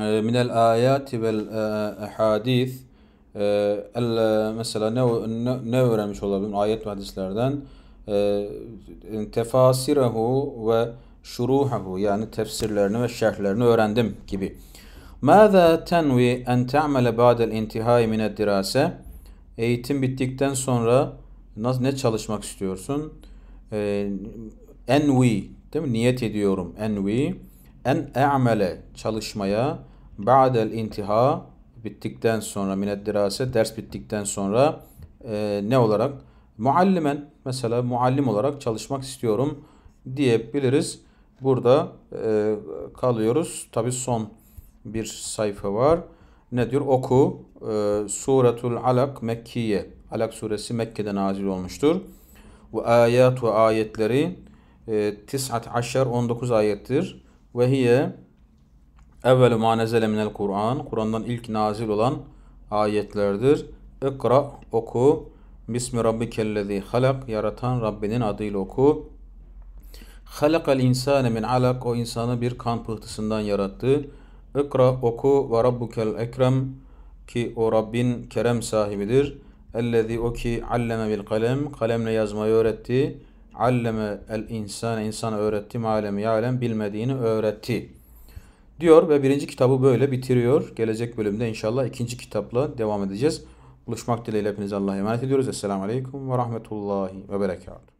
e, minel âyâti vel ahadis. E, e, mesela ne, ne, ne öğrenmiş olabilirim ayet ve hadislerden? E, ee, tefasirehu ve şuruhahu yani tefsirlerini ve şerhlerini öğrendim gibi. Mâzâ tenvi en te'mele ba'del intihai mined dirase? Eğitim bittikten sonra nasıl ne çalışmak istiyorsun? Ee, değil mi? Niyet ediyorum. Envi en e'mele çalışmaya ba'del intiha bittikten sonra minet dirase ders bittikten sonra e, ne olarak muallimen mesela muallim olarak çalışmak istiyorum diyebiliriz. Burada e, kalıyoruz. Tabi son bir sayfa var. Ne diyor? Oku e, Suretul Alak Mekkiye. Alak suresi Mekke'de nazil olmuştur. Ve ayet ve ayetleri e, 19 ayettir. Ve hiye Evvelu ma nezele minel Kur'an. Kur'an'dan ilk nazil olan ayetlerdir. İkra oku. Bismi rabbikellezi halak. Yaratan Rabbinin adıyla oku. Halakal insane min alak. O insanı bir kan pıhtısından yarattı. İkra oku ve rabbukel ekrem ki o Rabbin kerem sahibidir. Ellezi o ki alleme bil kalem. Kalemle yazmayı öğretti. Alleme el insane insana öğretti. Malemi alem bilmediğini öğretti.'' diyor ve birinci kitabı böyle bitiriyor. Gelecek bölümde inşallah ikinci kitapla devam edeceğiz. Buluşmak dileğiyle hepinize Allah'a emanet ediyoruz. Esselamu Aleyküm ve Rahmetullahi ve Berekatuhu.